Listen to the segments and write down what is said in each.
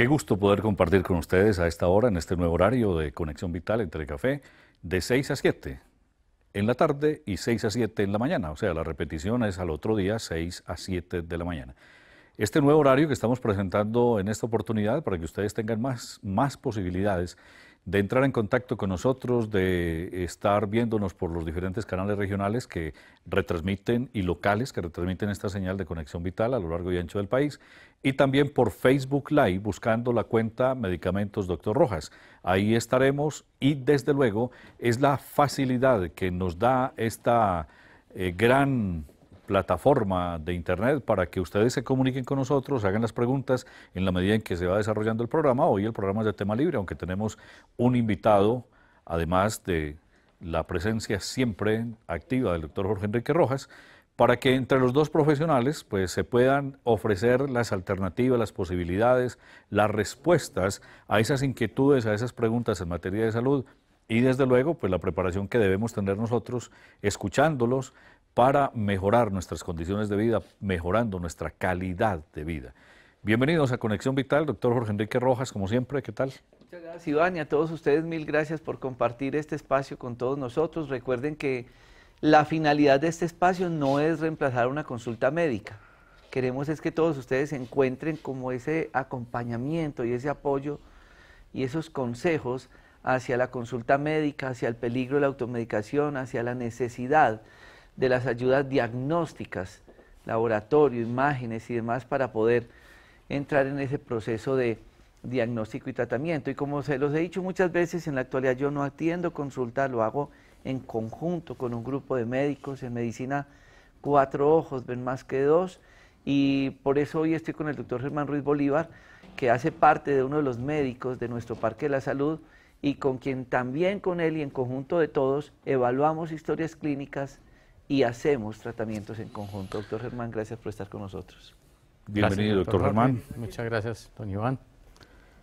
Qué gusto poder compartir con ustedes a esta hora, en este nuevo horario de Conexión Vital entre Café, de 6 a 7 en la tarde y 6 a 7 en la mañana. O sea, la repetición es al otro día, 6 a 7 de la mañana. Este nuevo horario que estamos presentando en esta oportunidad para que ustedes tengan más, más posibilidades de entrar en contacto con nosotros, de estar viéndonos por los diferentes canales regionales que retransmiten y locales que retransmiten esta señal de conexión vital a lo largo y ancho del país y también por Facebook Live buscando la cuenta Medicamentos Doctor Rojas. Ahí estaremos y desde luego es la facilidad que nos da esta eh, gran plataforma de Internet para que ustedes se comuniquen con nosotros, hagan las preguntas en la medida en que se va desarrollando el programa. Hoy el programa es de tema libre, aunque tenemos un invitado, además de la presencia siempre activa del doctor Jorge Enrique Rojas, para que entre los dos profesionales pues, se puedan ofrecer las alternativas, las posibilidades, las respuestas a esas inquietudes, a esas preguntas en materia de salud y desde luego pues, la preparación que debemos tener nosotros escuchándolos para mejorar nuestras condiciones de vida, mejorando nuestra calidad de vida. Bienvenidos a Conexión Vital, doctor Jorge Enrique Rojas, como siempre, ¿qué tal? Muchas gracias, Iván, y a todos ustedes mil gracias por compartir este espacio con todos nosotros. Recuerden que la finalidad de este espacio no es reemplazar una consulta médica. Queremos es que todos ustedes encuentren como ese acompañamiento y ese apoyo y esos consejos hacia la consulta médica, hacia el peligro de la automedicación, hacia la necesidad de las ayudas diagnósticas, laboratorio, imágenes y demás para poder entrar en ese proceso de diagnóstico y tratamiento. Y como se los he dicho muchas veces, en la actualidad yo no atiendo consulta, lo hago en conjunto con un grupo de médicos. En medicina, cuatro ojos ven más que dos. Y por eso hoy estoy con el doctor Germán Ruiz Bolívar, que hace parte de uno de los médicos de nuestro Parque de la Salud y con quien también con él y en conjunto de todos evaluamos historias clínicas y hacemos tratamientos en conjunto. Doctor Germán, gracias por estar con nosotros. Bienvenido, doctor, Germán. Muchas gracias, don Iván.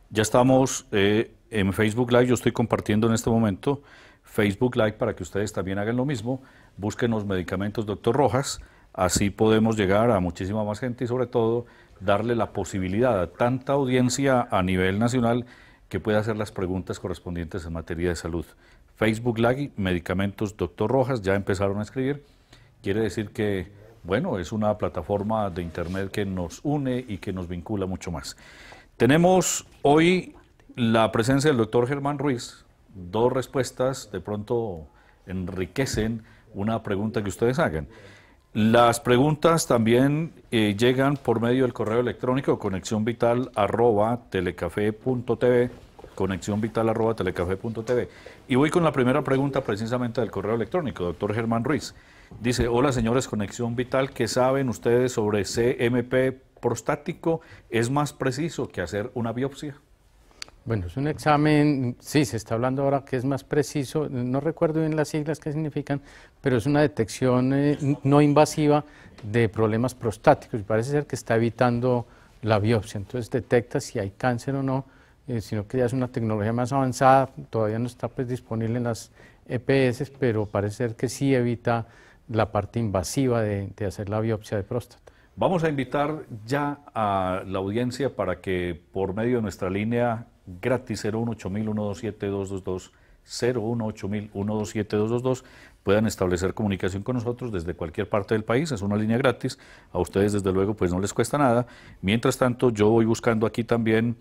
Ya estamos eh, en Facebook Live, yo estoy compartiendo en este momento Facebook Live para que ustedes también hagan lo mismo. búsquenos medicamentos Doctor Rojas, así podemos llegar a muchísima más gente y sobre todo darle la posibilidad a tanta audiencia a nivel nacional que pueda hacer las preguntas correspondientes en materia de salud. Facebook Live, medicamentos Doctor Rojas, ya empezaron a escribir. Quiere decir que, bueno, es una plataforma de Internet que nos une y que nos vincula mucho más. Tenemos hoy la presencia del doctor Germán Ruiz, dos respuestas de pronto enriquecen una pregunta que ustedes hagan. Las preguntas también eh, llegan por medio del correo electrónico arroba conexiónvital@telecafé.tv. Y voy con la primera pregunta precisamente del correo electrónico, doctor Germán Ruiz. Dice, hola señores Conexión Vital, ¿qué saben ustedes sobre CMP prostático? ¿Es más preciso que hacer una biopsia? Bueno, es un examen, sí, se está hablando ahora que es más preciso, no recuerdo bien las siglas que significan, pero es una detección eh, no invasiva de problemas prostáticos. Y Parece ser que está evitando la biopsia, entonces detecta si hay cáncer o no, eh, sino que ya es una tecnología más avanzada, todavía no está pues, disponible en las EPS, pero parece ser que sí evita la parte invasiva de hacer la biopsia de próstata. Vamos a invitar ya a la audiencia para que por medio de nuestra línea gratis 018000 127 222 127 Puedan establecer comunicación con nosotros desde cualquier parte del país, es una línea gratis. A ustedes, desde luego, pues no les cuesta nada. Mientras tanto, yo voy buscando aquí también.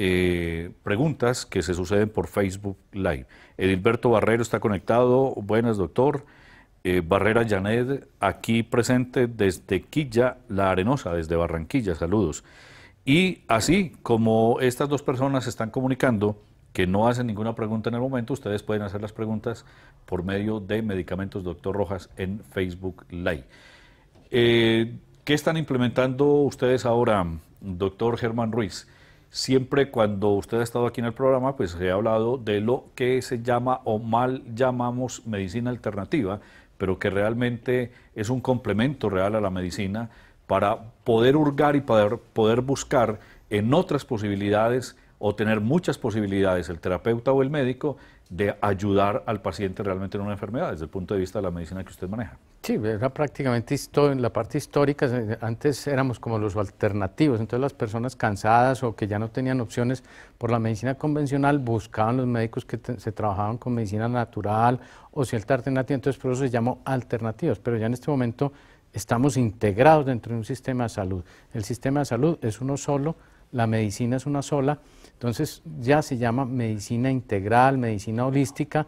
Eh, preguntas que se suceden por Facebook Live. Edilberto Barrero está conectado. Buenas, doctor. Eh, Barrera Janet, aquí presente desde Quilla, La Arenosa, desde Barranquilla. Saludos. Y así como estas dos personas están comunicando, que no hacen ninguna pregunta en el momento, ustedes pueden hacer las preguntas por medio de Medicamentos Doctor Rojas en Facebook Live. Eh, ¿Qué están implementando ustedes ahora, doctor Germán Ruiz? Siempre cuando usted ha estado aquí en el programa, pues he hablado de lo que se llama o mal llamamos medicina alternativa, pero que realmente es un complemento real a la medicina para poder hurgar y poder, poder buscar en otras posibilidades o tener muchas posibilidades el terapeuta o el médico de ayudar al paciente realmente en una enfermedad desde el punto de vista de la medicina que usted maneja. Sí, era prácticamente en la parte histórica, antes éramos como los alternativos, entonces las personas cansadas o que ya no tenían opciones por la medicina convencional buscaban los médicos que se trabajaban con medicina natural o cierta alternativa, entonces por eso se llamó alternativos, pero ya en este momento estamos integrados dentro de un sistema de salud. El sistema de salud es uno solo, la medicina es una sola, entonces ya se llama medicina integral, medicina holística,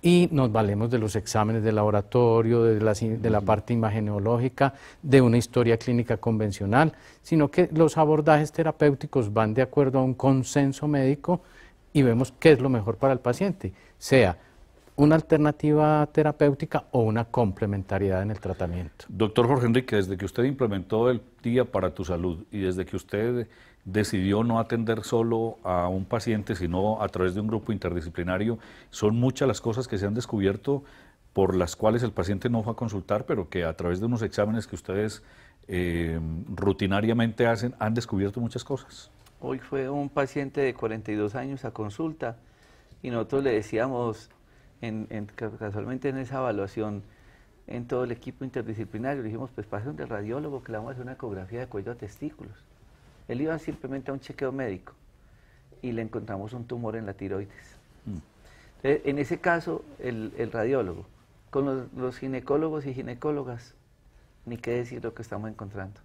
y nos valemos de los exámenes de laboratorio, de la, parte imageneológica, de una historia clínica convencional, sino que los abordajes terapéuticos van de acuerdo a un consenso médico y vemos qué es lo mejor para el paciente, sea una alternativa terapéutica o una complementariedad en el tratamiento. Doctor Jorge Enrique, desde que usted implementó el Día para tu Salud y desde que usted decidió no atender solo a un paciente, sino a través de un grupo interdisciplinario, son muchas las cosas que se han descubierto por las cuales el paciente no fue a consultar, pero que a través de unos exámenes que ustedes eh, rutinariamente hacen, han descubierto muchas cosas. Hoy fue un paciente de 42 años a consulta y nosotros le decíamos, casualmente en esa evaluación en todo el equipo interdisciplinario, le dijimos, pues pase del radiólogo que le vamos a hacer una ecografía de cuello a testículos. Él iba simplemente a un chequeo médico y le encontramos un tumor en la tiroides. Mm. E, en ese caso, el, radiólogo, con los, ginecólogos y ginecólogas, ni qué decir lo que estamos encontrando.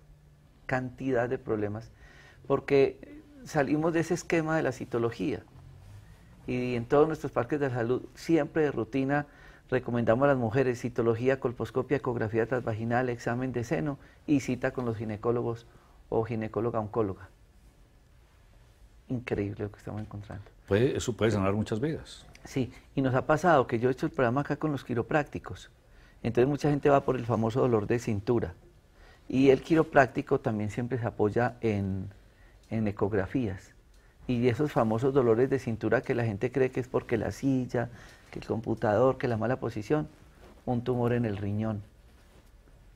Cantidad de problemas, porque salimos de ese esquema de la citología y en todos nuestros parques de salud, siempre de rutina, recomendamos a las mujeres citología, colposcopia, ecografía transvaginal, examen de seno y cita con los ginecólogos o ginecóloga oncóloga. Increíble lo que estamos encontrando. eso puede sanar muchas vidas. Sí, y nos ha pasado que yo he hecho el programa acá con los quiroprácticos. Entonces mucha gente va por el famoso dolor de cintura. Y el quiropráctico también siempre se apoya en, en ecografías y esos famosos dolores de cintura que la gente cree que es porque la silla, que el computador, que la mala posición, un tumor en el riñón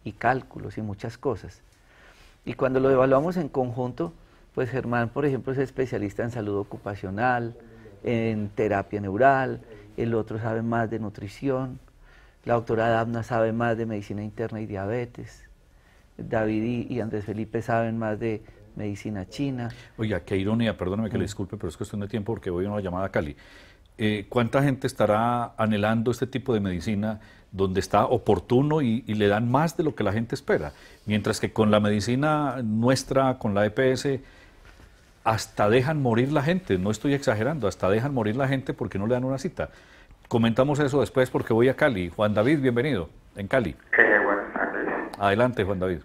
y cálculos y muchas cosas. Y cuando lo evaluamos en conjunto, pues Germán, por ejemplo, es especialista en salud ocupacional, en terapia neural, el otro sabe más de nutrición, la doctora Dabna sabe más de medicina interna y diabetes, David y Andrés Felipe saben más de medicina china. Oiga, qué ironía, perdóneme que le mm. disculpe, pero es cuestión de tiempo porque voy a una llamada a Cali. Eh, ¿Cuánta gente estará anhelando este tipo de medicina donde está oportuno y, le dan más de lo que la gente espera? Mientras que con la medicina nuestra, con la EPS, hasta dejan morir la gente, no estoy exagerando, hasta dejan morir la gente porque no le dan una cita. Comentamos eso después porque voy a Cali. Juan David, bienvenido, en Cali. Eh, Adelante, Juan David.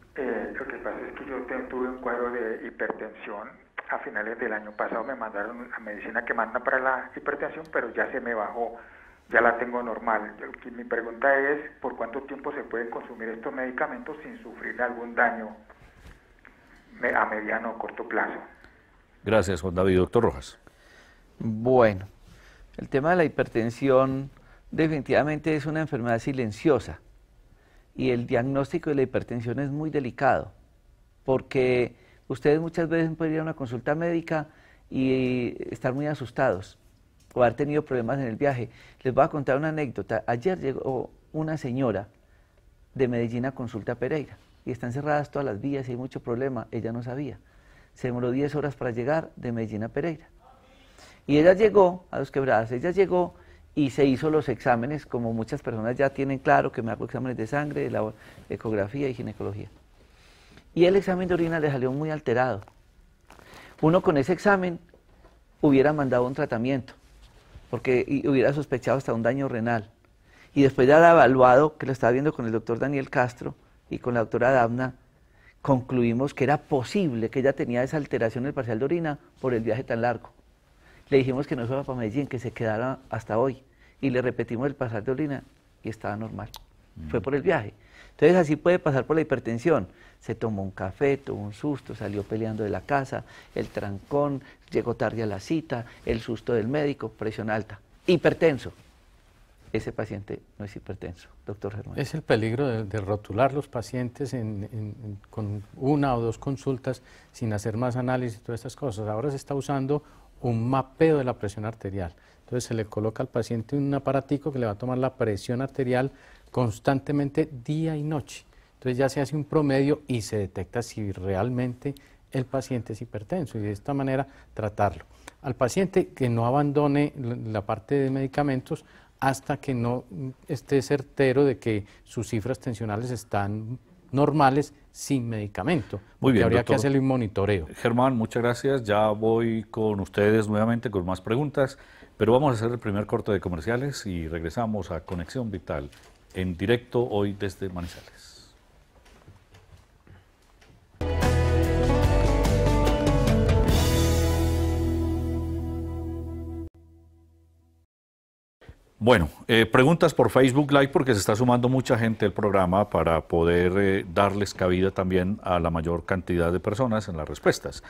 A finales del año pasado me mandaron la medicina que manda para la hipertensión, pero ya se me bajó, ya la tengo normal. Mi pregunta es, ¿por cuánto tiempo se pueden consumir estos medicamentos sin sufrir algún daño a mediano o corto plazo? Gracias, Juan David. Doctor Rojas. Bueno, el tema de la hipertensión definitivamente es una enfermedad silenciosa y el diagnóstico de la hipertensión es muy delicado porque ustedes muchas veces pueden ir a una consulta médica y estar muy asustados o haber tenido problemas en el viaje. Les voy a contar una anécdota. Ayer llegó una señora de Medellín a consulta Pereira y están cerradas todas las vías y hay mucho problema. Ella no sabía. Se demoró 10 horas para llegar de Medellín a Pereira. Y ella llegó a los quebradas, ella llegó y se hizo los exámenes, como muchas personas ya tienen claro que me hago exámenes de sangre, de la ecografía y ginecología y el examen de orina le salió muy alterado. Uno con ese examen hubiera mandado un tratamiento, porque hubiera sospechado hasta un daño renal. Y después de haber evaluado, que lo estaba viendo con el doctor Daniel Castro y con la doctora Dabna, concluimos que era posible que ella tenía esa alteración del parcial de orina por el viaje tan largo. Le dijimos que no fuera para Medellín, que se quedara hasta hoy. Y le repetimos el parcial de orina y estaba normal. Fue mm. por el viaje. Entonces así puede pasar por la hipertensión. Se tomó un café, tuvo un susto, salió peleando de la casa, el trancón, llegó tarde a la cita, el susto del médico, presión alta. Hipertenso. Ese paciente no es hipertenso, doctor Germán. Es el peligro de, rotular los pacientes con una o dos consultas sin hacer más análisis y todas estas cosas. Ahora se está usando un mapeo de la presión arterial. Entonces se le coloca al paciente un aparatico que le va a tomar la presión arterial constantemente día y noche. Entonces ya se hace un promedio y se detecta si realmente el paciente es hipertenso y de esta manera tratarlo. Al paciente que no abandone la parte de medicamentos hasta que no esté certero de que sus cifras tensionales están normales sin medicamento. Muy bien. Habría que hacerle un monitoreo. Germán, muchas gracias. Ya voy con ustedes nuevamente con más preguntas, pero vamos a hacer el primer corte de comerciales y regresamos a Conexión Vital en directo hoy desde Manizales. Bueno, eh, preguntas por Facebook Live porque se está sumando mucha gente al programa para poder eh, darles cabida también a la mayor cantidad de personas en las respuestas.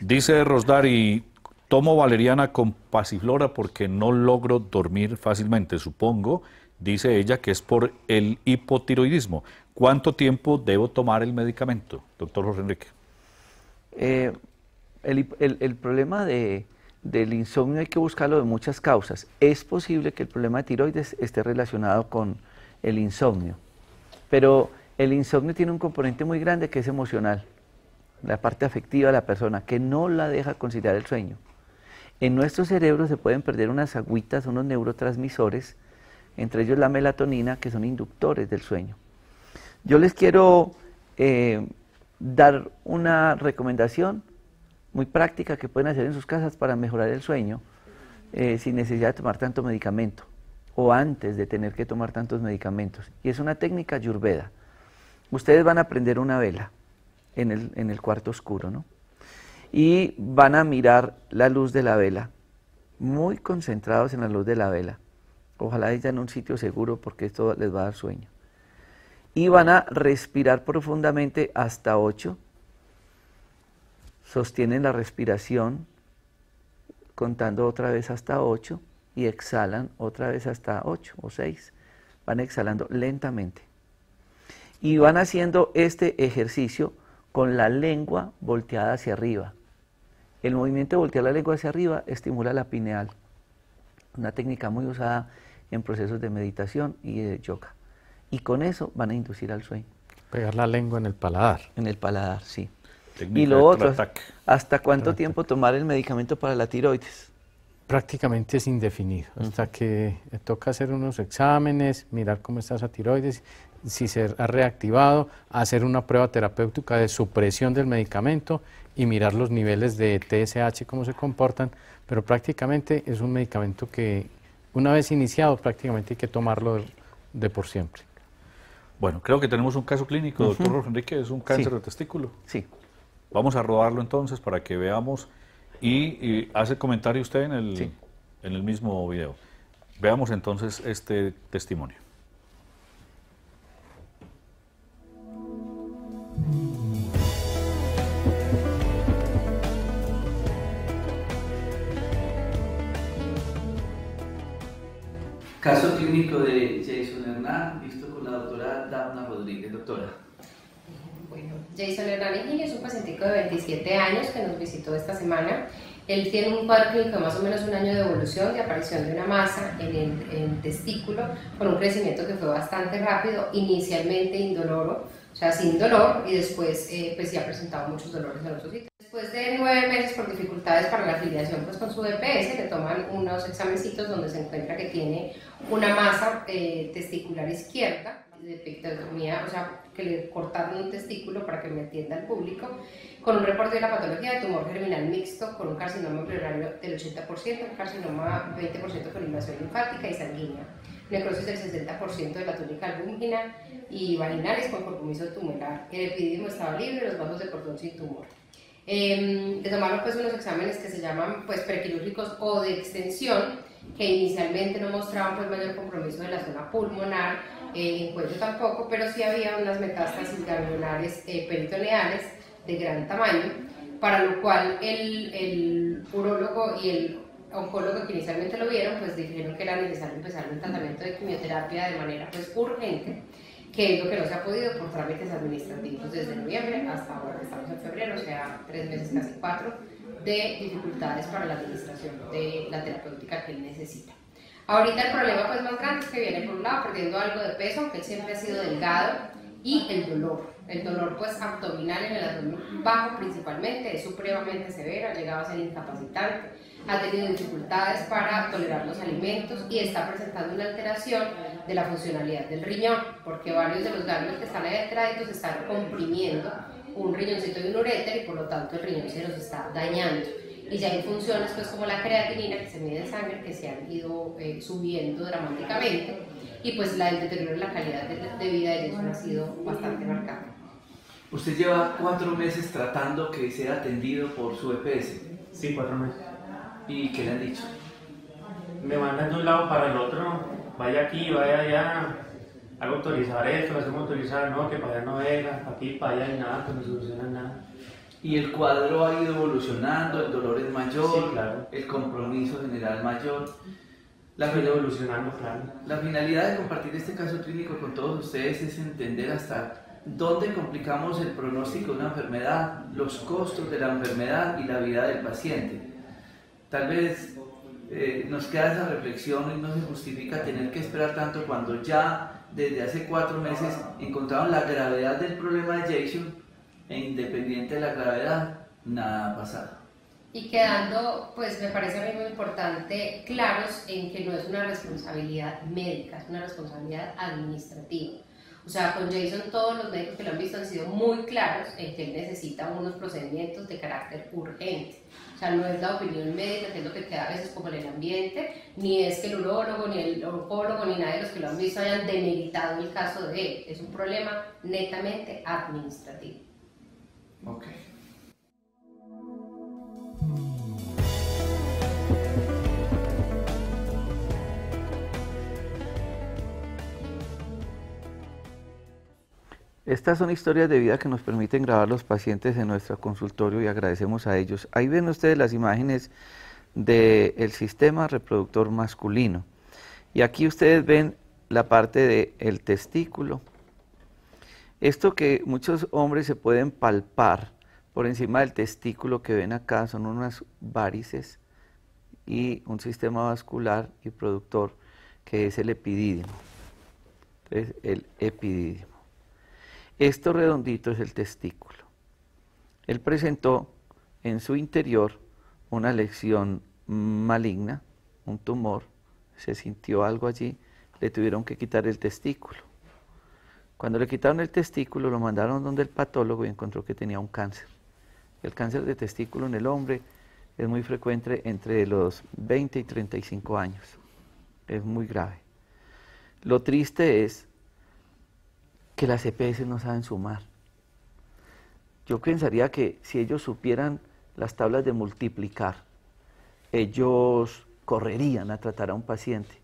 Dice Rosdari, tomo valeriana con pasiflora porque no logro dormir fácilmente. Supongo dice ella que es por el hipotiroidismo. ¿Cuánto tiempo debo tomar el medicamento, doctor Jorge Enrique? Eh, el, problema del insomnio hay que buscarlo de muchas causas. Es posible que el problema de tiroides esté relacionado con el insomnio, pero el insomnio tiene un componente muy grande que es emocional, la parte afectiva de la persona, que no la deja conciliar el sueño. En nuestro cerebro se pueden perder unas agüitas, unos neurotransmisores entre ellos la melatonina, que son inductores del sueño. Yo les quiero eh, dar una recomendación muy práctica que pueden hacer en sus casas para mejorar el sueño eh, sin necesidad de tomar tanto medicamento o antes de tener que tomar tantos medicamentos. Y es una técnica yurveda. Ustedes van a prender una vela en el, en el cuarto oscuro, ¿no? Y van a mirar la luz de la vela, muy concentrados en la luz de la vela. Ojalá ella en un sitio seguro porque esto les va a dar sueño. Y van a respirar profundamente hasta 8. Sostienen la respiración contando otra vez hasta 8 y exhalan otra vez hasta 8 o 6. Van exhalando lentamente. Y van haciendo este ejercicio con la lengua volteada hacia arriba. El movimiento de voltear la lengua hacia arriba estimula la pineal, una técnica muy usada en procesos de meditación y de yoga. Y con eso van a inducir al sueño. Pegar la lengua en el paladar. En el paladar, sí. y lo otro, ¿hasta cuánto tiempo tomar el medicamento para la tiroides? Prácticamente es indefinido, hasta que eh, toca hacer unos exámenes, mirar cómo está esa tiroides, si se ha reactivado, hacer una prueba terapéutica de supresión del medicamento y mirar los niveles de TSH, cómo se comportan, pero prácticamente es un medicamento que, una vez iniciado prácticamente hay que tomarlo de, por siempre. Bueno, creo que tenemos un caso clínico, doctor Enrique, es un cáncer de testículo. Sí. Vamos a rodarlo entonces para que veamos y, hace comentario usted en el, en el mismo video. Veamos entonces este testimonio. Caso clínico de Jason Hernán, visto con la doctora Dana Rodríguez, doctora. Bueno, Jason Hernán es un paciente de 27 años que nos visitó esta semana. Él tiene un de más o menos un año de evolución, de aparición de una masa en el, testículo, con un crecimiento que fue bastante rápido, inicialmente indoloro, o sea, sin dolor, y después eh, pues ha presentado muchos dolores en los Después de nueve meses por dificultades para la afiliación pues con su DPS, le toman unos examencitos donde se encuentra que tiene una masa eh, testicular izquierda, de pictotomía, o sea, que le cortaron un testículo para que me entienda el público, con un reporte de la patología de tumor germinal mixto, con un carcinoma embrionario del 80%, un carcinoma 20% con invasión linfática y sanguínea, necrosis del 60% de la túnica albúmina y vaginales con compromiso tumoral. El epidídimo estaba libre, y los vasos de cordón sin tumor eh, de pues unos exámenes que se llaman pues prequirúrgicos o de extensión, que inicialmente no mostraban pues mayor compromiso de la zona pulmonar, eh, en cuello tampoco, pero sí había unas metástasis ganglionares eh, peritoneales de gran tamaño, para lo cual el, el urólogo y el oncólogo que inicialmente lo vieron, pues dijeron que era necesario empezar un tratamiento de quimioterapia de manera pues urgente que es lo que no se ha podido por trámites administrativos desde noviembre hasta ahora, estamos en febrero, o sea, tres meses, casi cuatro, de dificultades para la administración de la terapéutica que él necesita. Ahorita el problema pues, más grande es que viene por un lado perdiendo algo de peso, aunque él siempre ha sido delgado, y el dolor. El dolor pues abdominal en el abdomen bajo principalmente es supremamente severo, ha llegado a ser incapacitante, ha tenido dificultades para tolerar los alimentos y está presentando una alteración de la funcionalidad del riñón, porque varios de los ganglios que están ahí detrás están comprimiendo un riñoncito de un uréter y por lo tanto el riñón se los está dañando. Y ya hay funciones pues como la creatinina que se mide en sangre que se han ido eh, subiendo dramáticamente y pues la, el deterioro en la calidad de, vida de ellos ha sido bastante marcado. Usted lleva cuatro meses tratando que sea atendido por su EPS. Sí, cuatro meses. ¿Y qué le han dicho? Me mandan de un lado para el otro vaya aquí, vaya allá, hago autorizar esto, hacemos autorizar, no, que para allá no venga, aquí, para allá y nada, que pues no soluciona nada. Y el cuadro ha ido evolucionando, el dolor es mayor, claro. el compromiso general mayor. La, fin evolucionando, claro. la finalidad de compartir este caso clínico con todos ustedes es entender hasta dónde complicamos el pronóstico de una enfermedad, los costos de la enfermedad y la vida del paciente. Tal vez eh, nos queda esa reflexión y no se justifica tener que esperar tanto cuando ya desde hace cuatro meses encontraron la gravedad del problema de Jason e independiente de la gravedad, nada ha pasado. Y quedando, pues me parece a muy importante, claros en que no es una responsabilidad médica, es una responsabilidad administrativa. O sea, con Jason todos los médicos que lo han visto han sido muy claros en que él necesita unos procedimientos de carácter urgente. O sea, no es la opinión médica, que es lo que queda a veces como en el ambiente, ni es que el urólogo, ni el oncólogo, ni nadie de los que lo han visto hayan demeritado el caso de él. Es un problema netamente administrativo. Okay. Estas son historias de vida que nos permiten grabar los pacientes en nuestro consultorio y agradecemos a ellos. Ahí ven ustedes las imágenes del sistema reproductor masculino. Y aquí ustedes ven la parte del testículo. Esto que muchos hombres se pueden palpar por encima del testículo que ven acá son unas varices y un sistema vascular y productor que es el epidídimo. Entonces, el epidídimo. Esto redondito es el testículo. Él presentó en su interior una lesión maligna, un tumor, se sintió algo allí, le tuvieron que quitar el testículo. Cuando le quitaron el testículo, lo mandaron donde el patólogo y encontró que tenía un cáncer. El cáncer de testículo en el hombre es muy frecuente entre los 20 y 35 años. Es muy grave. Lo triste es que las EPS no saben sumar. Yo pensaría que si ellos supieran las tablas de multiplicar, ellos correrían a tratar a un paciente.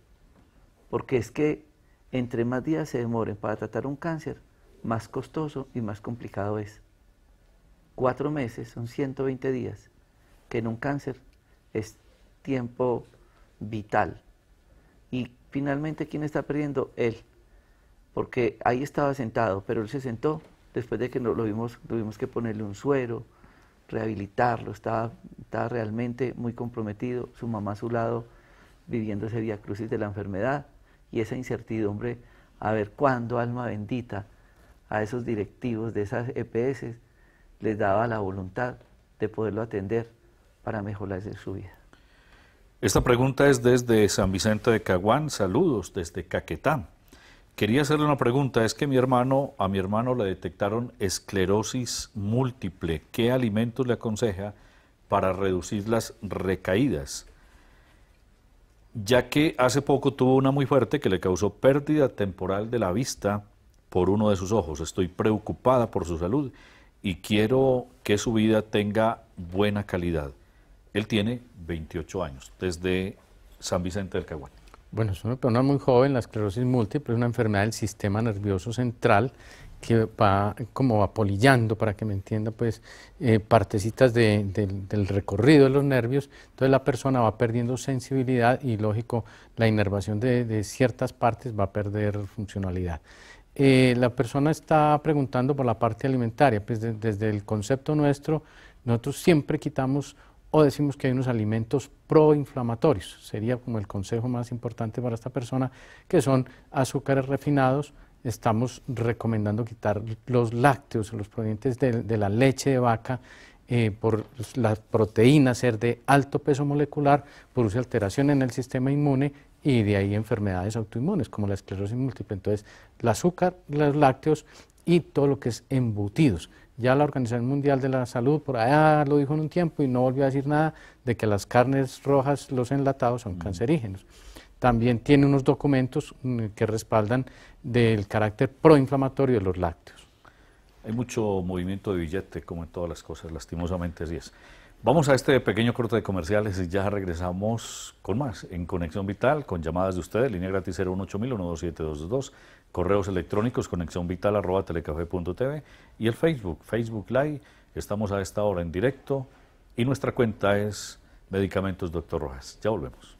Porque es que entre más días se demoren para tratar un cáncer, más costoso y más complicado es. Cuatro meses son 120 días, que en un cáncer es tiempo vital. Y finalmente, ¿quién está perdiendo? Él porque ahí estaba sentado, pero él se sentó después de que lo vimos, tuvimos que ponerle un suero, rehabilitarlo, estaba, realmente muy comprometido, su mamá a su lado viviendo ese día crucis de la enfermedad y esa incertidumbre a ver cuándo, alma bendita, a esos directivos de esas EPS les daba la voluntad de poderlo atender para mejorar su vida. Esta pregunta es desde San Vicente de Caguán. Saludos desde Caquetán. Quería hacerle una pregunta. Es que mi hermano, a mi hermano le detectaron esclerosis múltiple. ¿Qué alimentos le aconseja para reducir las recaídas? Ya que hace poco tuvo una muy fuerte que le causó pérdida temporal de la vista por uno de sus ojos. Estoy preocupada por su salud y quiero que su vida tenga buena calidad. Él tiene 28 años, desde San Vicente del Caguán. Bueno, es una persona muy joven, la esclerosis múltiple es una enfermedad del sistema nervioso central que va como apolillando, para que me entienda, pues eh, partecitas del recorrido de los nervios, entonces la persona va perdiendo sensibilidad y lógico, la inervación de, ciertas partes va a perder funcionalidad. Eh, la persona está preguntando por la parte alimentaria, pues desde el concepto nuestro, nosotros siempre quitamos o decimos que hay unos alimentos proinflamatorios, sería como el consejo más importante para esta persona, que son azúcares refinados, estamos recomendando quitar los lácteos, los provenientes de, la leche de vaca, eh, por las proteínas ser de alto peso molecular, produce alteración en el sistema inmune y de ahí enfermedades autoinmunes como la esclerosis múltiple. Entonces, el azúcar, los lácteos y todo lo que es embutidos. Ya la Organización Mundial de la Salud por allá lo dijo en un tiempo y no volvió a decir nada de que las carnes rojas, los enlatados, son mm. cancerígenos. También tiene unos documentos mm, que respaldan del carácter proinflamatorio de los lácteos. Hay mucho movimiento de billete como en todas las cosas, lastimosamente así es. Vamos a este pequeño corte de comerciales y ya regresamos con más en Conexión Vital, con llamadas de ustedes, línea gratis 018000-127222, correos electrónicos vital y el Facebook, Facebook Live. Estamos a esta hora en directo y nuestra cuenta es Medicamentos Doctor Rojas. Ya volvemos.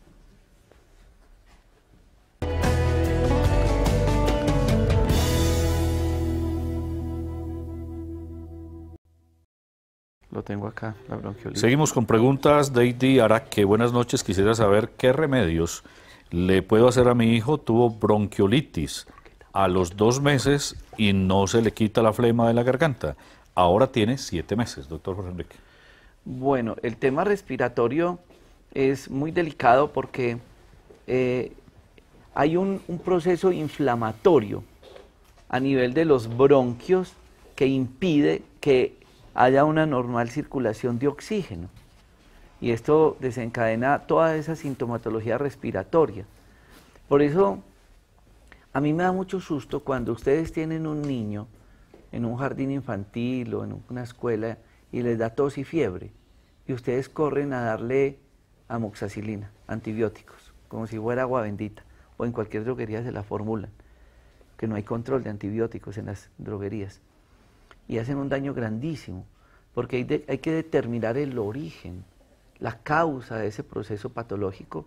tengo acá, la bronquiolitis. Seguimos con preguntas. Deidi Araque, buenas noches. Quisiera saber qué remedios le puedo hacer a mi hijo. Tuvo bronquiolitis a los dos meses y no se le quita la flema de la garganta. Ahora tiene siete meses, doctor Jorge Enrique. Bueno, el tema respiratorio es muy delicado porque eh, hay un proceso inflamatorio a nivel de los bronquios que impide que haya una normal circulación de oxígeno. Y esto desencadena toda esa sintomatología respiratoria. Por eso, a mí me da mucho susto cuando ustedes tienen un niño en un jardín infantil o en una escuela y les da tos y fiebre, y ustedes corren a darle amoxicilina, antibióticos, como si fuera agua bendita, o en cualquier droguería se la formulan, que no hay control de antibióticos en las droguerías y hacen un daño grandísimo, porque hay, que determinar el origen, la causa de ese proceso patológico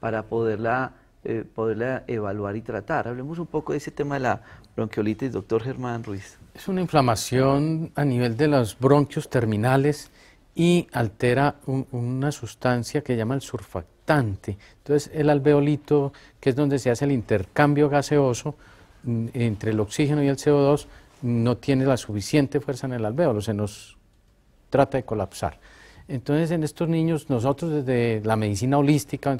para poderla, eh, poderla evaluar y tratar. Hablemos un poco de ese tema de la bronquiolitis, doctor Germán Ruiz. Es una inflamación a nivel de los bronquios terminales y altera una sustancia que llama el surfactante. Entonces el alveolito, que es donde se hace el intercambio gaseoso mm, entre el oxígeno y el CO2, no tiene la suficiente fuerza en el alvéolo, se nos trata de colapsar. Entonces, en estos niños, nosotros desde la medicina holística,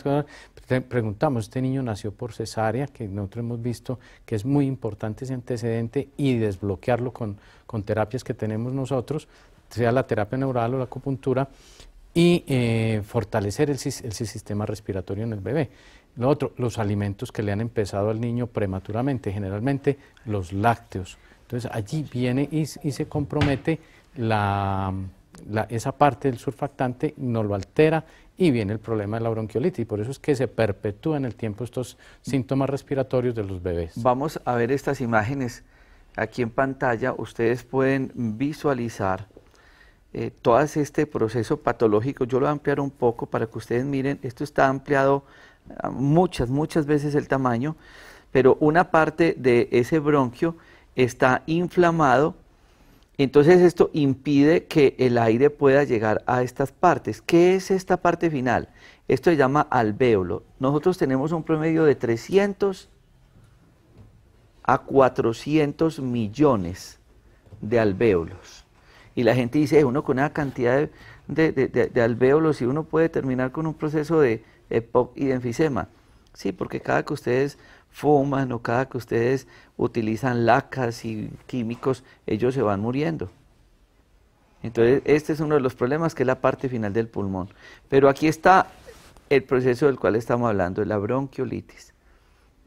preguntamos, este niño nació por cesárea, que nosotros hemos visto que es muy importante ese antecedente y desbloquearlo con, terapias que tenemos nosotros, sea la terapia neural o la acupuntura, y eh, fortalecer el, el, sistema respiratorio en el bebé. Lo otro, los alimentos que le han empezado al niño prematuramente, generalmente los lácteos. Entonces allí viene y, se compromete esa parte del surfactante, no lo altera y viene el problema de la bronquiolitis. por eso es que se perpetúan en el tiempo estos síntomas respiratorios de los bebés. Vamos a ver estas imágenes. Aquí en pantalla ustedes pueden visualizar eh, todo este proceso patológico. Yo lo voy a ampliar un poco para que ustedes miren. Esto está ampliado ah, muchas, muchas veces el tamaño, pero una parte de ese bronquio está inflamado, entonces esto impide que el aire pueda llegar a estas partes. ¿Qué es esta parte final? Esto se llama alvéolo. Nosotros tenemos un promedio de 300 a 400 millones de alvéolos. Y la gente dice, eh, uno con una cantidad de, alvéolos si uno puede terminar con un proceso de EPOC y de enfisema. Sí, porque cada que ustedes fuman o cada que ustedes utilizan lacas y químicos, ellos se van muriendo. Entonces, este es uno de los problemas que es la parte final del pulmón. Pero aquí está el proceso del cual estamos hablando, la bronquiolitis.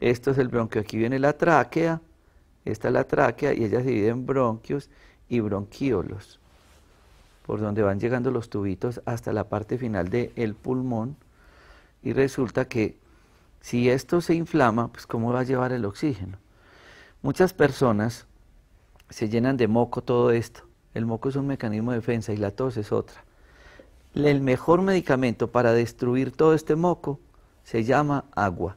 Esto es el bronquio. Aquí viene la tráquea, esta es la tráquea y ella se divide en bronquios y bronquiolos, por donde van llegando los tubitos hasta la parte final del pulmón. Y resulta que si esto se inflama, pues ¿cómo va a llevar el oxígeno? Muchas personas se llenan de moco todo esto. El moco es un mecanismo de defensa y la tos es otra. El mejor medicamento para destruir todo este moco se llama agua.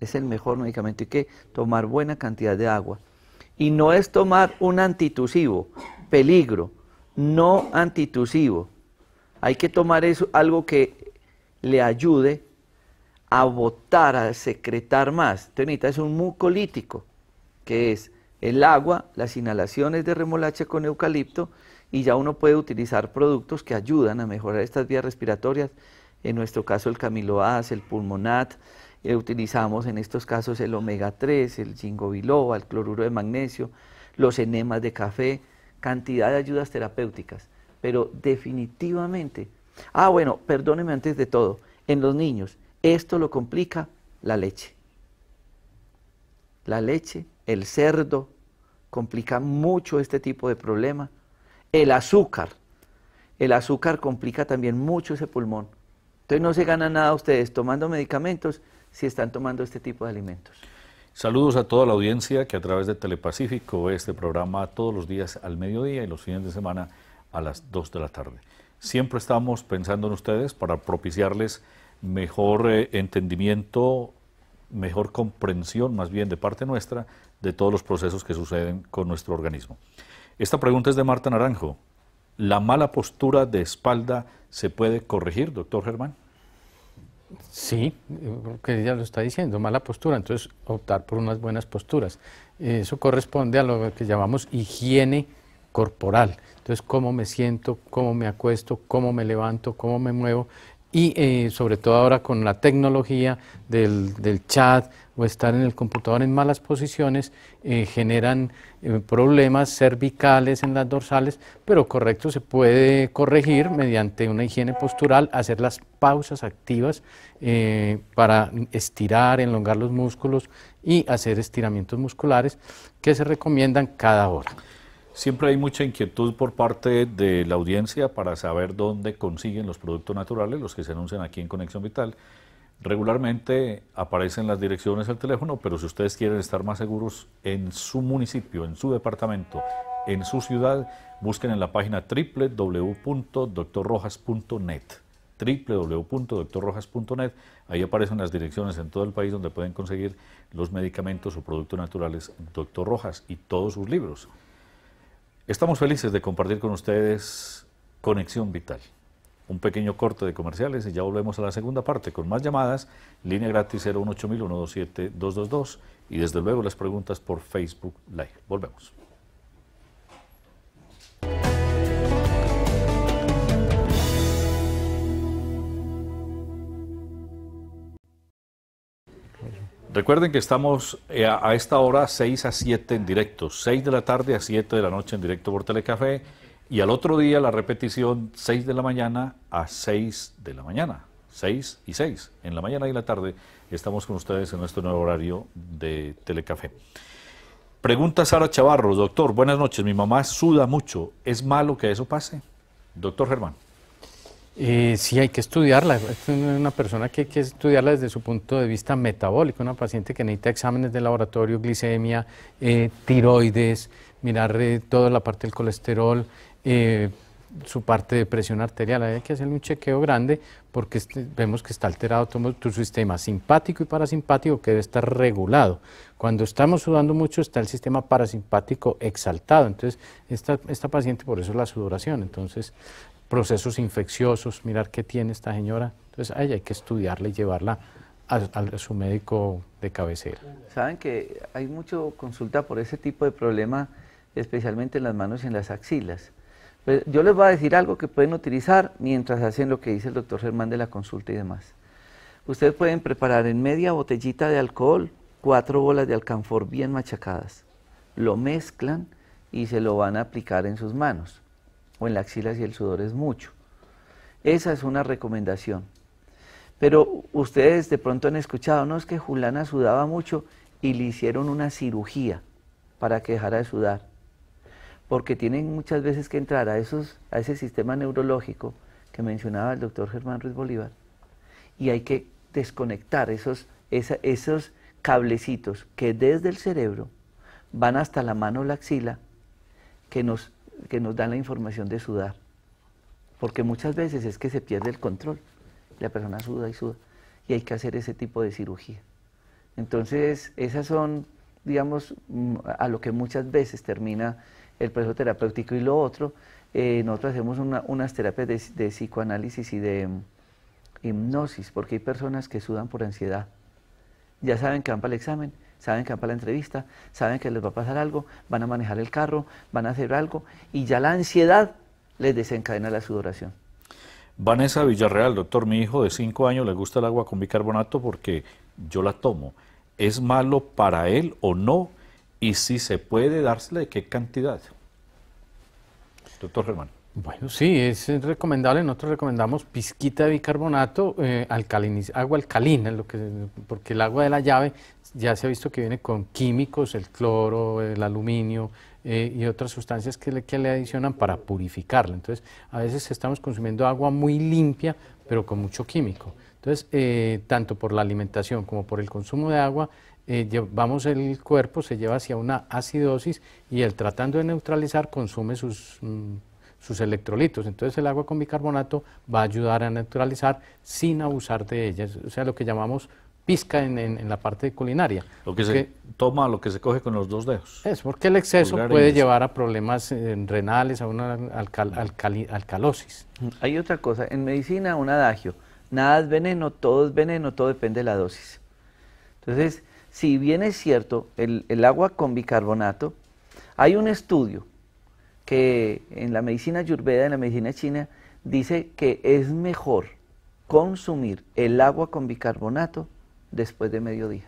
Es el mejor medicamento. y que tomar buena cantidad de agua. Y no es tomar un antitusivo, peligro, no antitusivo. Hay que tomar eso, algo que le ayude a botar, a secretar más. Tenita es un mucolítico, que es el agua, las inhalaciones de remolacha con eucalipto, y ya uno puede utilizar productos que ayudan a mejorar estas vías respiratorias. En nuestro caso el camiloaz, el pulmonat, eh, utilizamos en estos casos el omega 3, el ginkgo el cloruro de magnesio, los enemas de café, cantidad de ayudas terapéuticas. Pero definitivamente, ah bueno, perdóneme antes de todo, en los niños, esto lo complica la leche. La leche, el cerdo, complica mucho este tipo de problema. El azúcar. El azúcar complica también mucho ese pulmón. Entonces no se gana nada ustedes tomando medicamentos si están tomando este tipo de alimentos. Saludos a toda la audiencia que a través de Telepacífico ve este programa todos los días al mediodía y los fines de semana a las 2 de la tarde. Siempre estamos pensando en ustedes para propiciarles mejor eh, entendimiento, mejor comprensión más bien de parte nuestra de todos los procesos que suceden con nuestro organismo. Esta pregunta es de Marta Naranjo. ¿La mala postura de espalda se puede corregir, doctor Germán? Sí, que ella lo está diciendo, mala postura, entonces optar por unas buenas posturas. Eso corresponde a lo que llamamos higiene corporal. Entonces, cómo me siento, cómo me acuesto, cómo me levanto, cómo me muevo, y eh, sobre todo ahora con la tecnología del, chat o estar en el computador en malas posiciones, eh, generan eh, problemas cervicales en las dorsales, pero correcto, se puede corregir mediante una higiene postural, hacer las pausas activas para estirar, enlongar los músculos y hacer estiramientos musculares que se recomiendan cada hora. Siempre hay mucha inquietud por parte de la audiencia para saber dónde consiguen los productos naturales, los que se anuncian aquí en Conexión Vital. Regularmente aparecen las direcciones al teléfono, pero si ustedes quieren estar más seguros en su municipio, en su departamento, en su ciudad, busquen en la página www.doctorrojas.net www.doctorrojas.net. Ahí aparecen las direcciones en todo el país donde pueden conseguir los medicamentos o productos naturales Doctor Rojas y todos sus libros. Estamos felices de compartir con ustedes Conexión Vital. Un pequeño corte de comerciales y ya volvemos a la segunda parte con más llamadas, línea gratis 018000 y desde luego las preguntas por Facebook Live. Volvemos. Recuerden que estamos eh, a esta hora 6 a 7 en directo, 6 de la tarde a 7 de la noche en directo por Telecafé y al otro día la repetición 6 de la mañana a 6 de la mañana, 6 y 6, en la mañana y la tarde estamos con ustedes en nuestro nuevo horario de Telecafé. Pregunta Sara Chavarro, doctor, buenas noches, mi mamá suda mucho, ¿es malo que eso pase? Doctor Germán. Eh, sí, hay que estudiarla. Es una persona que hay que estudiarla desde su punto de vista metabólico, una paciente que necesita exámenes de laboratorio, glicemia, eh, tiroides, mirar eh, toda la parte del colesterol, su parte de presión arterial. Hay que hacerle un chequeo grande porque este, vemos que está alterado todo tu sistema simpático y parasimpático que debe estar regulado. Cuando estamos sudando mucho está el sistema parasimpático exaltado. Entonces, esta, esta paciente, por eso la sudoración. Entonces, procesos infecciosos, mirar qué tiene esta señora. Entonces, ahí hay que estudiarla y llevarla a, su médico de cabecera. Saben que hay mucho consulta por ese tipo de problema, especialmente en las manos y en las axilas. Pues, yo les voy a decir algo que pueden utilizar mientras hacen lo que dice el doctor Germán de la consulta y demás. Ustedes pueden preparar en media botellita de alcohol cuatro bolas de alcanfor bien machacadas. Lo mezclan y se lo van a aplicar en sus manos o en la axila si el sudor es mucho. Esa es una recomendación. Pero ustedes de pronto han escuchado, no es que Julana sudaba mucho y le hicieron una cirugía para que dejara de sudar. Porque tienen muchas veces que entrar a, esos, a ese sistema neurológico que mencionaba el doctor Germán Ruiz Bolívar y hay que desconectar esos, esos cablecitos que desde el cerebro van hasta la mano o la axila que nos que nos dan la información de sudar. Porque muchas veces es que se pierde el control. La persona suda y suda. Y hay que hacer ese tipo de cirugía. Entonces, esas son, digamos, mm, a lo que muchas veces termina el proceso terapéutico. Y lo otro, eh, nosotros hacemos unas terapias de, psicoanálisis y de mm, hipnosis, porque hay personas que sudan por ansiedad. Ya saben que van para el examen saben que van para la entrevista, saben que les va a pasar algo, van a manejar el carro, van a hacer algo y ya la ansiedad les desencadena la sudoración. Vanessa Villarreal, doctor, mi hijo de 5 años le gusta el agua con bicarbonato porque yo la tomo. ¿Es malo para él o no? Y si se puede dársela, ¿de qué cantidad? Doctor Germán. Bueno, sí, es recomendable. Nosotros recomendamos pizquita de bicarbonato, eh, agua alcalina, lo que, porque el agua de la llave ya se ha visto que viene con químicos, el cloro, el aluminio eh, y otras sustancias que le, adicionan para purificarla. Entonces, a veces estamos consumiendo agua muy limpia, pero con mucho químico. Entonces, eh, tanto por la alimentación como por el consumo de agua, eh, el cuerpo se lleva hacia una acidosis y el tratando de neutralizar consume sus, mm, sus electrolitos. Entonces el agua con bicarbonato va a ayudar a neutralizar sin abusar de ellas, o sea, lo que llamamos pizca en, la parte culinaria. Lo que se toma, lo que se coge con los dos dedos. Es, porque el exceso puede llevar a problemas eh, renales, a una mm. alcalosis. Mm, hay otra cosa, en medicina un adagio, nada es veneno, todo es veneno, todo depende de la dosis. Entonces, si bien es cierto, el, el agua con bicarbonato, hay un estudio que en la medicina ayurveda, en la medicina china, dice que es mejor consumir el agua con bicarbonato después de mediodía,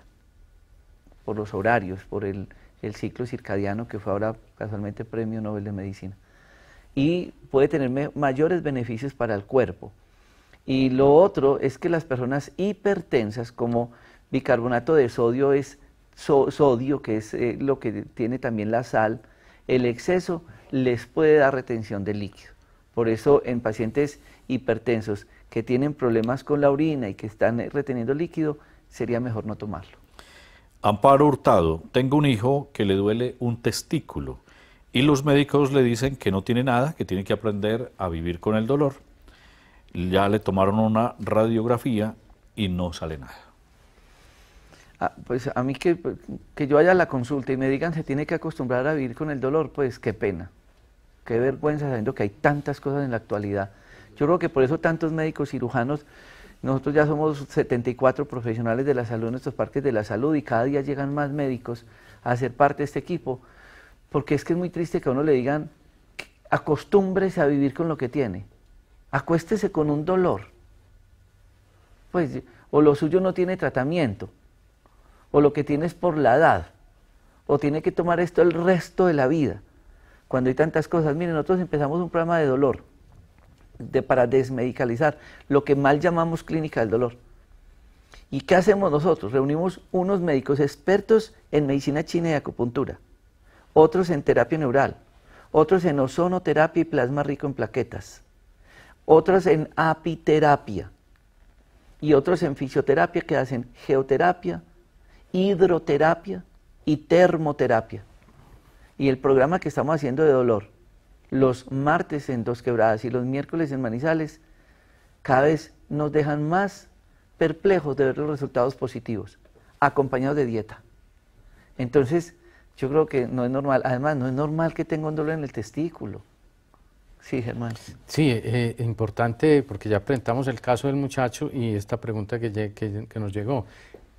por los horarios, por el, ciclo circadiano que fue ahora casualmente premio Nobel de Medicina. Y puede tener mayores beneficios para el cuerpo. Y lo otro es que las personas hipertensas, como bicarbonato de sodio es sodio, que es eh, lo que tiene también la sal, el exceso les puede dar retención de líquido. Por eso en pacientes hipertensos que tienen problemas con la orina y que están reteniendo líquido, sería mejor no tomarlo. Amparo Hurtado, tengo un hijo que le duele un testículo y los médicos le dicen que no tiene nada, que tiene que aprender a vivir con el dolor. Ya le tomaron una radiografía y no sale nada. Ah, pues a mí que, que yo haya la consulta y me digan se tiene que acostumbrar a vivir con el dolor, pues qué pena, qué vergüenza sabiendo que hay tantas cosas en la actualidad. Yo creo que por eso tantos médicos cirujanos nosotros ya somos 74 profesionales de la salud en nuestros parques de la salud y cada día llegan más médicos a ser parte de este equipo, porque es que es muy triste que a uno le digan, acostúmbrese a vivir con lo que tiene, acuéstese con un dolor, pues, o lo suyo no tiene tratamiento, o lo que tiene es por la edad, o tiene que tomar esto el resto de la vida, cuando hay tantas cosas. Miren, nosotros empezamos un programa de dolor, de, para desmedicalizar lo que mal llamamos clínica del dolor. ¿Y qué hacemos nosotros? Reunimos unos médicos expertos en medicina china y acupuntura, otros en terapia neural, otros en ozonoterapia y plasma rico en plaquetas, otros en apiterapia y otros en fisioterapia que hacen geoterapia, hidroterapia y termoterapia. Y el programa que estamos haciendo de dolor los martes en Dos Quebradas y los miércoles en Manizales, cada vez nos dejan más perplejos de ver los resultados positivos, acompañados de dieta. Entonces, yo creo que no es normal. Además, no es normal que tenga un dolor en el testículo. Sí, Germán. Sí, es eh, importante, porque ya presentamos el caso del muchacho y esta pregunta que, que nos llegó.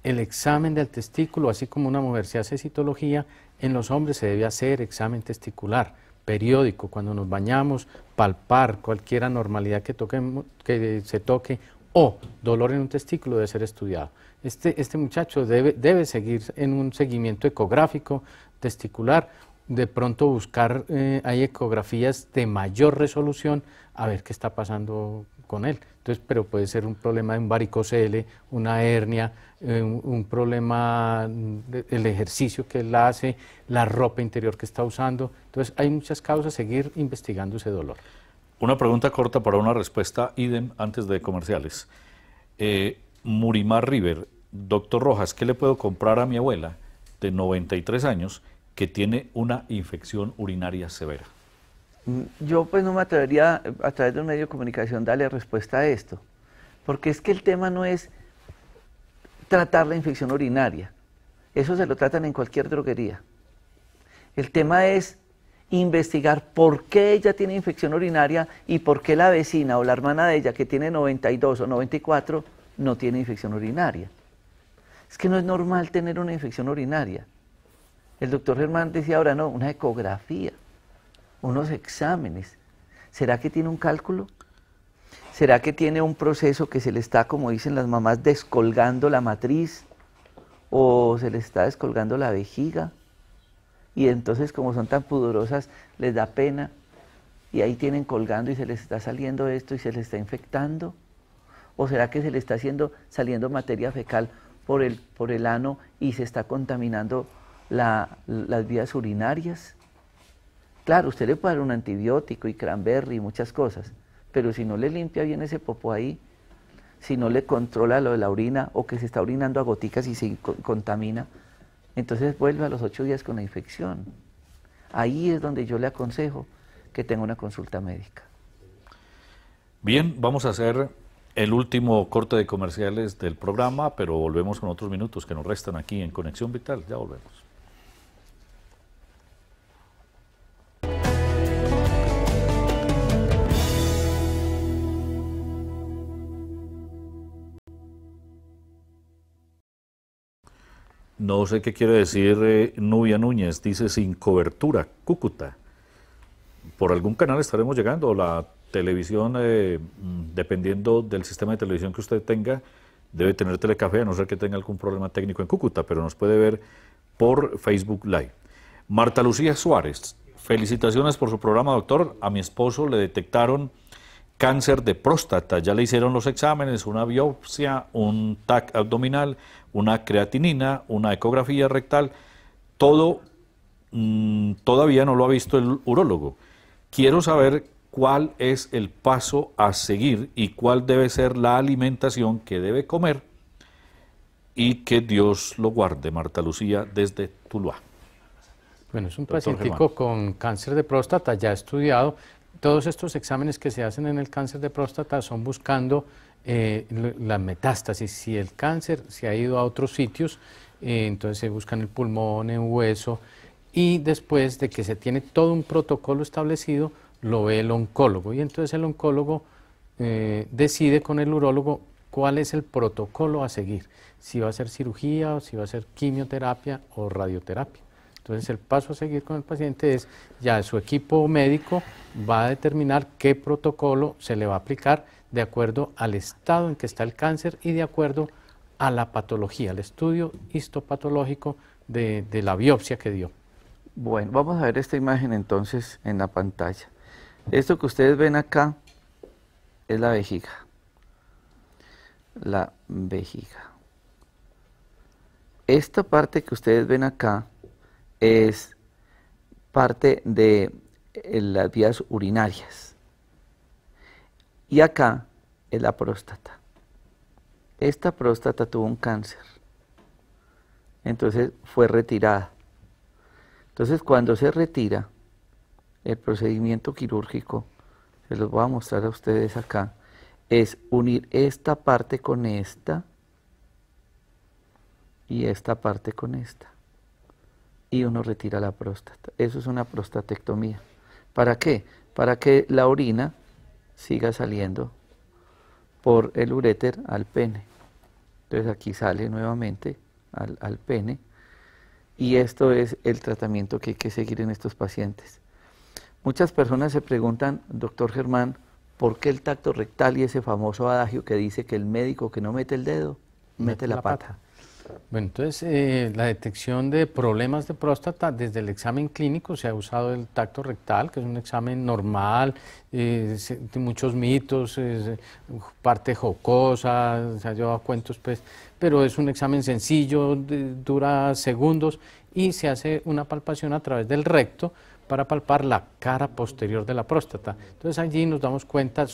El examen del testículo, así como una mujer se hace citología, en los hombres se debe hacer examen testicular periódico, cuando nos bañamos, palpar cualquier anormalidad que, toquemos, que se toque o dolor en un testículo debe ser estudiado. Este, este muchacho debe, debe seguir en un seguimiento ecográfico testicular, de pronto buscar, eh, hay ecografías de mayor resolución, a ver qué está pasando con él. Entonces, pero puede ser un problema de un varicocele, una hernia, eh, un, problema del ejercicio que él hace, la ropa interior que está usando. Entonces, hay muchas causas, seguir investigando ese dolor. Una pregunta corta para una respuesta, idem, antes de comerciales. Eh, Murimar River, doctor Rojas, ¿qué le puedo comprar a mi abuela de 93 años que tiene una infección urinaria severa? Mm, yo pues no me atrevería eh, a través de un medio de comunicación darle respuesta a esto, porque es que el tema no es tratar la infección urinaria, eso se lo tratan en cualquier droguería. El tema es investigar por qué ella tiene infección urinaria y por qué la vecina o la hermana de ella que tiene 92 o 94 no tiene infección urinaria. Es que no es normal tener una infección urinaria. El doctor Germán decía ahora, no, una ecografía unos exámenes. ¿Será que tiene un cálculo? ¿Será que tiene un proceso que se le está, como dicen las mamás, descolgando la matriz? ¿O se le está descolgando la vejiga? Y entonces, como son tan pudorosas, les da pena. Y ahí tienen colgando y se les está saliendo esto y se les está infectando. ¿O será que se le está haciendo, saliendo materia fecal por el, por el ano y se está contaminando las vías urinarias? Claro, usted le puede dar un antibiótico y cranberry y muchas cosas, pero si no le limpia bien ese popo ahí, si no le controla lo de la orina o que se está orinando a goticas y se contamina, entonces vuelve a los ocho días con la infección. Ahí es donde yo le aconsejo que tenga una consulta médica. Bien, vamos a hacer el último corte de comerciales del programa, pero volvemos con otros minutos que nos restan aquí en Conexión Vital. Ya volvemos. No sé qué quiere decir eh, Nubia Núñez, dice sin cobertura, Cúcuta. Por algún canal estaremos llegando, la televisión, eh, mm, dependiendo del sistema de televisión que usted tenga, debe tener telecafé, a no ser que tenga algún problema técnico en Cúcuta, pero nos puede ver por Facebook Live. Marta Lucía Suárez, felicitaciones por su programa, doctor. A mi esposo le detectaron cáncer de próstata, ya le hicieron los exámenes, una biopsia, un TAC abdominal, una creatinina, una ecografía rectal, todo mm, todavía no lo ha visto el urólogo. Quiero saber cuál es el paso a seguir y cuál debe ser la alimentación que debe comer y que Dios lo guarde, Marta Lucía, desde Tuluá. Bueno, es un paciente con cáncer de próstata ya estudiado. Todos estos exámenes que se hacen en el cáncer de próstata son buscando eh, la metástasis, si el cáncer se ha ido a otros sitios, eh, entonces se busca en el pulmón, el hueso, y después de que se tiene todo un protocolo establecido, lo ve el oncólogo. Y entonces el oncólogo eh, decide con el urólogo cuál es el protocolo a seguir, si va a ser cirugía o si va a ser quimioterapia o radioterapia. Entonces el paso a seguir con el paciente es ya su equipo médico va a determinar qué protocolo se le va a aplicar de acuerdo al estado en que está el cáncer y de acuerdo a la patología, al estudio histopatológico de, la biopsia que dio. Bueno, vamos a ver esta imagen entonces en la pantalla. Esto que ustedes ven acá es la vejiga. La vejiga. Esta parte que ustedes ven acá es parte de eh, las vías urinarias. Y acá es la próstata. Esta próstata tuvo un cáncer. Entonces fue retirada. Entonces cuando se retira el procedimiento quirúrgico, se los voy a mostrar a ustedes acá, es unir esta parte con esta y esta parte con esta. Y uno retira la próstata. Eso es una prostatectomía. ¿Para qué? Para que la orina siga saliendo por el uréter al pene. Entonces aquí sale nuevamente al, pene y esto es el tratamiento que hay que seguir en estos pacientes. Muchas personas se preguntan, doctor Germán, ¿por qué el tacto rectal y ese famoso adagio que dice que el médico que no mete el dedo, mete, la, pata. Bueno, entonces eh, la detección de problemas de próstata desde el examen clínico se ha usado el tacto rectal, que es un examen normal, eh, muchos mitos, eh, parte jocosa, se ha llevado cuentos, pues, pero es un examen sencillo, dura segundos y se hace una palpación a través del recto para palpar la cara posterior de la próstata. Entonces allí nos damos cuenta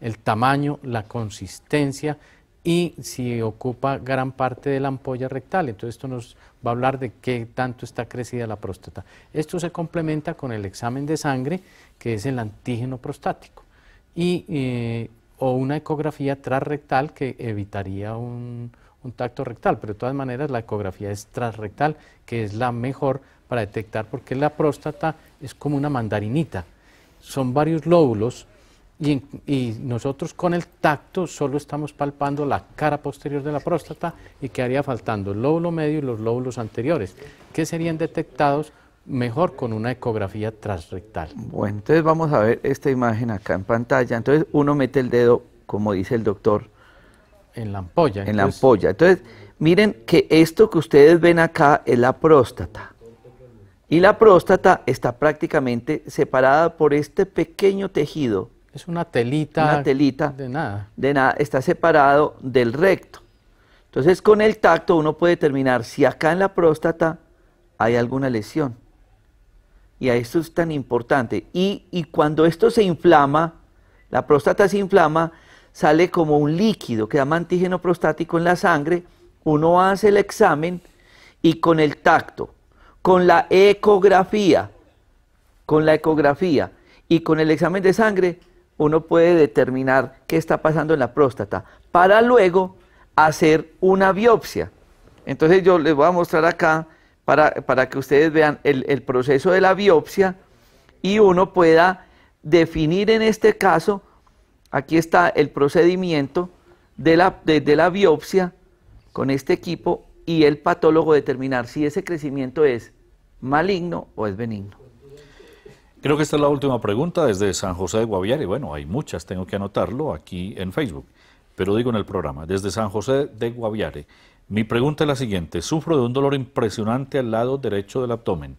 el tamaño, la consistencia, y si ocupa gran parte de la ampolla rectal. Entonces esto nos va a hablar de qué tanto está crecida la próstata. Esto se complementa con el examen de sangre, que es el antígeno prostático, y, eh, o una ecografía transrectal que evitaría un, un tacto rectal, pero de todas maneras la ecografía es transrectal, que es la mejor para detectar, porque la próstata es como una mandarinita. Son varios lóbulos y, nosotros con el tacto solo estamos palpando la cara posterior de la próstata y quedaría faltando el lóbulo medio y los lóbulos anteriores, que serían detectados mejor con una ecografía transrectal. Bueno, entonces vamos a ver esta imagen acá en pantalla. Entonces uno mete el dedo, como dice el doctor. En la ampolla. En la ampolla. Entonces, miren que esto que ustedes ven acá es la próstata. Y la próstata está prácticamente separada por este pequeño tejido es una telita. Una telita. De nada. De nada. Está separado del recto. Entonces, con el tacto uno puede determinar si acá en la próstata hay alguna lesión. Y a esto es tan importante. Y, y cuando esto se inflama, la próstata se inflama, sale como un líquido que llama antígeno prostático en la sangre. Uno hace el examen y con el tacto, con la ecografía, con la ecografía y con el examen de sangre uno puede determinar qué está pasando en la próstata para luego hacer una biopsia. Entonces yo les voy a mostrar acá para, que ustedes vean el, proceso de la biopsia y uno pueda definir en este caso, aquí está el procedimiento de la, de la biopsia con este equipo y el patólogo determinar si ese crecimiento es maligno o es benigno. Creo que esta es la última pregunta desde San José de Guaviare. Bueno, hay muchas, tengo que anotarlo aquí en Facebook, pero digo en el programa, desde San José de Guaviare. Mi pregunta es la siguiente, sufro de un dolor impresionante al lado derecho del abdomen,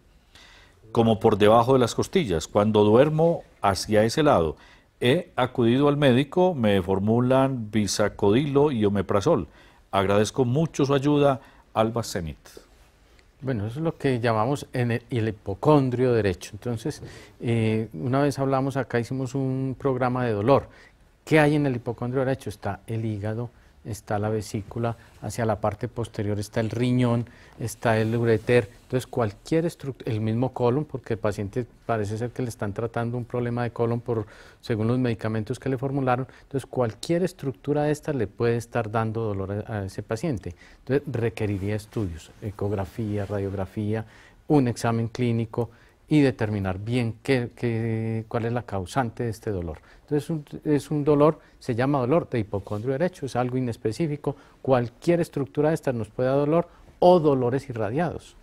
como por debajo de las costillas. Cuando duermo hacia ese lado, he acudido al médico, me formulan bisacodilo y omeprazol. Agradezco mucho su ayuda, Alba Semit. Bueno, eso es lo que llamamos en el, hipocondrio derecho. Entonces, eh, una vez hablamos acá, hicimos un programa de dolor. ¿Qué hay en el hipocondrio derecho? Está el hígado, está la vesícula, hacia la parte posterior está el riñón, está el ureter. Entonces, cualquier estructura, el mismo colon, porque el paciente parece ser que le están tratando un problema de colon por, según los medicamentos que le formularon. Entonces, cualquier estructura de esta le puede estar dando dolor a ese paciente. Entonces, requeriría estudios, ecografía, radiografía, un examen clínico y determinar bien qué, cuál es la causante de este dolor. Entonces es un dolor, se llama dolor de hipocondrio derecho, es algo inespecífico, cualquier estructura de estas nos puede dar dolor o dolores irradiados.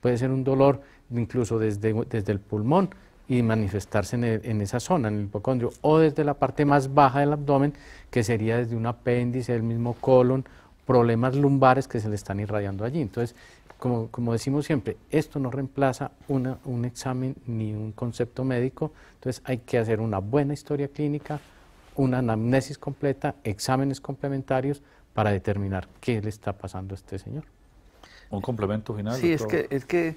Puede ser un dolor incluso desde, desde el pulmón y manifestarse en, en esa zona, en el hipocondrio, o desde la parte más baja del abdomen, que sería desde un apéndice, el mismo colon, problemas lumbares que se le están irradiando allí. Entonces, como, decimos siempre, esto no reemplaza un examen ni un concepto médico, entonces hay que hacer una buena historia clínica, una anamnesis completa, exámenes complementarios para determinar qué le está pasando a este señor. Un complemento final. Sí, es que, es que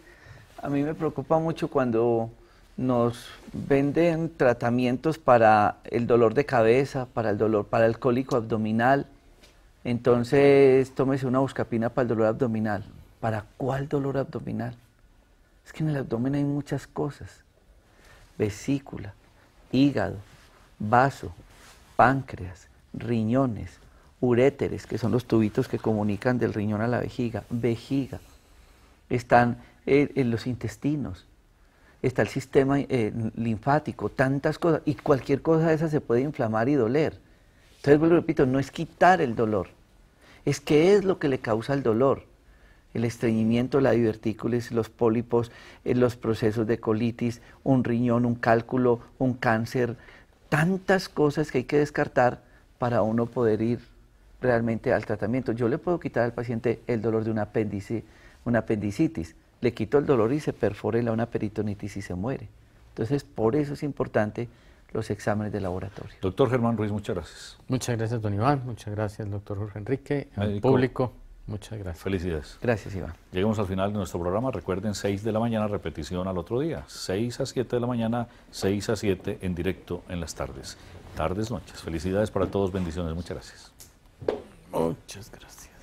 a mí me preocupa mucho cuando nos venden tratamientos para el dolor de cabeza, para el dolor para el cólico abdominal. Entonces, tómese una buscapina para el dolor abdominal. ¿Para cuál dolor abdominal? Es que en el abdomen hay muchas cosas. Vesícula, hígado, vaso, páncreas, riñones, uréteres, que son los tubitos que comunican del riñón a la vejiga, vejiga. Están eh, en los intestinos, está el sistema eh, linfático, tantas cosas. Y cualquier cosa de esas se puede inflamar y doler. Entonces, vuelvo repito, no es quitar el dolor, es qué es lo que le causa el dolor el estreñimiento, la divertículis, los pólipos, eh, los procesos de colitis, un riñón, un cálculo, un cáncer, tantas cosas que hay que descartar para uno poder ir realmente al tratamiento. Yo le puedo quitar al paciente el dolor de un apéndice, una apendicitis, le quito el dolor y se perfora una peritonitis y se muere. Entonces, por eso es importante los exámenes de laboratorio. Doctor Germán Ruiz, muchas gracias. Muchas gracias, don Iván. Muchas gracias, doctor Jorge Enrique, al público. Muchas gracias. Felicidades. Gracias, Iván. Llegamos al final de nuestro programa. Recuerden, 6 de la mañana, repetición al otro día. 6 a 7 de la mañana, 6 a 7 en directo en las tardes. Tardes, noches. Felicidades para todos, bendiciones. Muchas gracias. Muchas gracias.